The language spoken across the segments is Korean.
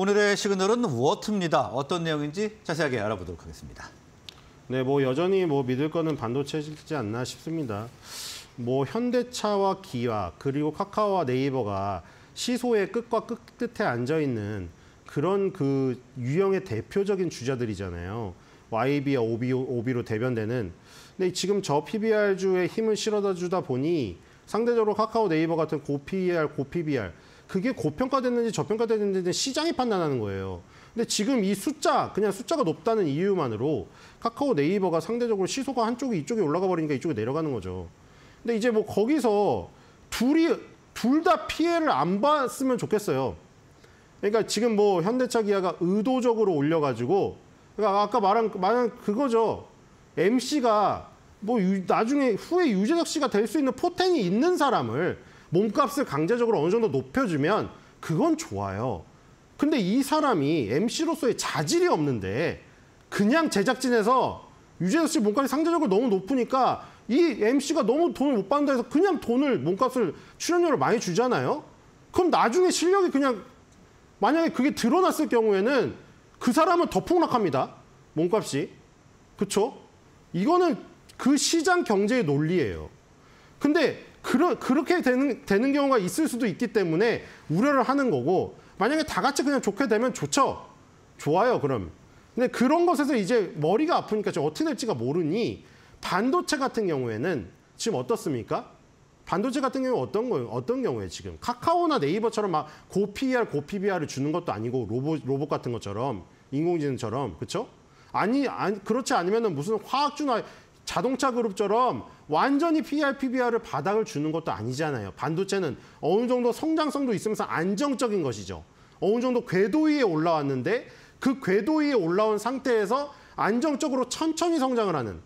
오늘의 시그널은 워트입니다. 어떤 내용인지 자세하게 알아보도록 하겠습니다. 네, 뭐 여전히 뭐 믿을 거는 반도체지 않나 싶습니다. 뭐 현대차와 기아 그리고 카카오와 네이버가 시소의 끝과 끝 끝에 앉아 있는 그런 그 유형의 대표적인 주자들이잖아요. YB와 OB, OB로 대변되는. 근데 지금 저 PBR주에 힘을 실어다 주다 보니 상대적으로 카카오 네이버 같은 고 PER, 고 PBR 그게 고평가됐는지 저평가됐는지 시장이 판단하는 거예요. 근데 지금 이 숫자, 그냥 숫자가 높다는 이유만으로 카카오 네이버가 상대적으로 시소가 한쪽이 이쪽에 올라가 버리니까 이쪽에 내려가는 거죠. 근데 이제 뭐 거기서 둘이 둘 다 피해를 안 봤으면 좋겠어요. 그러니까 지금 뭐 현대차 기아가 의도적으로 올려가지고 그러니까 아까 말한 말한 그거죠. MC가 뭐 유, 나중에 후에 유재석 씨가 될 수 있는 포텐이 있는 사람을 몸값을 강제적으로 어느 정도 높여주면 그건 좋아요. 근데 이 사람이 MC로서의 자질이 없는데 그냥 제작진에서 유재석 씨 몸값이 상대적으로 너무 높으니까 이 MC가 너무 돈을 못 받는다 해서 그냥 돈을 몸값을 출연료를 많이 주잖아요. 그럼 나중에 실력이 그냥 만약에 그게 드러났을 경우에는 그 사람은 더 폭락합니다. 몸값이. 그렇죠? 이거는 그 시장 경제의 논리예요. 근데 그러, 그렇게 되는, 되는 경우가 있을 수도 있기 때문에 우려를 하는 거고 만약에 다 같이 그냥 좋게 되면 좋죠. 좋아요, 그럼. 근데 그런 것에서 이제 머리가 아프니까 지금 어떻게 될지가 모르니 반도체 같은 경우에는 지금 어떻습니까? 반도체 같은 경우 어떤 거 어떤 경우에 지금 카카오나 네이버처럼 막 고PR, 고PBR을 주는 것도 아니고 로봇 로봇 같은 것처럼 인공지능처럼 그렇죠? 아니, 아니 그렇지 않으면은 무슨 화학주화 자동차 그룹처럼 완전히 p r PBR을 바닥을 주는 것도 아니잖아요. 반도체는 어느 정도 성장성도 있으면서 안정적인 것이죠. 어느 정도 궤도 위에 올라왔는데 그 궤도 위에 올라온 상태에서 안정적으로 천천히 성장을 하는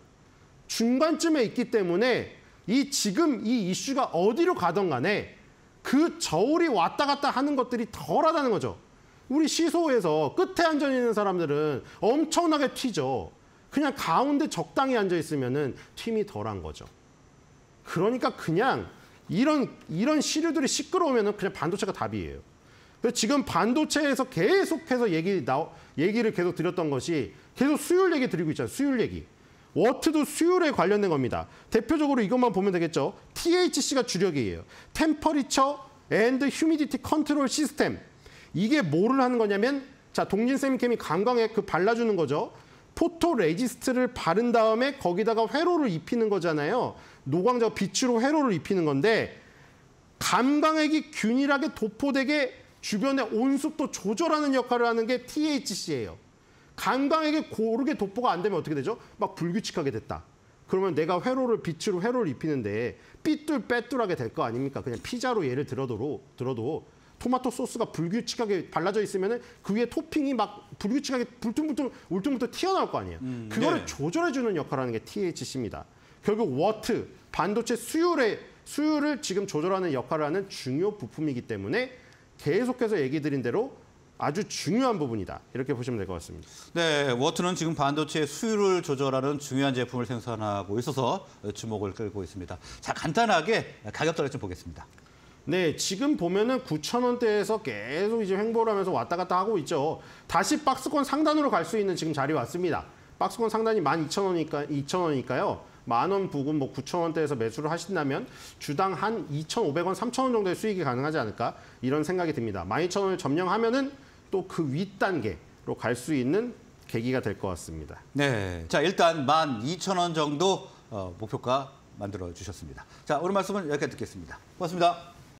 중간쯤에 있기 때문에 이 지금 이 이슈가 어디로 가던 간에 그 저울이 왔다 갔다 하는 것들이 덜하다는 거죠. 우리 시소에서 끝에 앉아 있는 사람들은 엄청나게 튀죠. 그냥 가운데 적당히 앉아 있으면은 틈이 덜한 거죠. 그러니까 그냥 이런 이런 시류들이 시끄러우면은 그냥 반도체가 답이에요. 그래서 지금 반도체에서 계속해서 얘기 나 얘기를 계속 드렸던 것이 계속 수율 얘기 드리고 있잖아요. 수율 얘기. 워트도 수율에 관련된 겁니다. 대표적으로 이것만 보면 되겠죠. THC가 주력이에요. 템퍼리처 앤드 휴미디티 컨트롤 시스템. 이게 뭐를 하는 거냐면 자, 동진 세미캠이 강광에 그 발라주는 거죠. 포토레지스트를 바른 다음에 거기다가 회로를 입히는 거잖아요. 노광자 빛으로 회로를 입히는 건데 감광액이 균일하게 도포되게 주변의 온습도 조절하는 역할을 하는 게 THC예요. 감광액이 고르게 도포가 안 되면 어떻게 되죠? 막 불규칙하게 됐다. 그러면 내가 회로를 빛으로 회로를 입히는데 삐뚤빼뚤하게 될 거 아닙니까? 그냥 피자로 예를 들어도, 들어도 토마토 소스가 불규칙하게 발라져 있으면 그 위에 토핑이 막 불규칙하게 불퉁불퉁 울퉁불퉁 튀어나올 거 아니에요. 음, 그거를 네. 조절해주는 역할을 하는 게 THC입니다. 결국 워트, 반도체 수율의 수율을 지금 조절하는 역할을 하는 중요 부품이기 때문에 계속해서 얘기 드린 대로 아주 중요한 부분이다. 이렇게 보시면 될 것 같습니다. 네, 워트는 지금 반도체 수율을 조절하는 중요한 제품을 생산하고 있어서 주목을 끌고 있습니다. 자, 간단하게 가격대를 좀 보겠습니다. 네, 지금 보면은 9,000원대에서 계속 이제 횡보를 하면서 왔다 갔다 하고 있죠. 다시 박스권 상단으로 갈 수 있는 지금 자리 왔습니다. 박스권 상단이 12,000원이니까 2,000원이니까요. 만원 부근 뭐 9,000원대에서 매수를 하신다면 주당 한 2,500원, 3,000원 정도의 수익이 가능하지 않을까 이런 생각이 듭니다. 12,000원을 점령하면은 또 그 윗단계로 갈 수 있는 계기가 될 것 같습니다. 네. 자, 일단 12,000원 정도 어, 목표가 만들어 주셨습니다. 자, 오늘 말씀은 여기까지 듣겠습니다. 고맙습니다.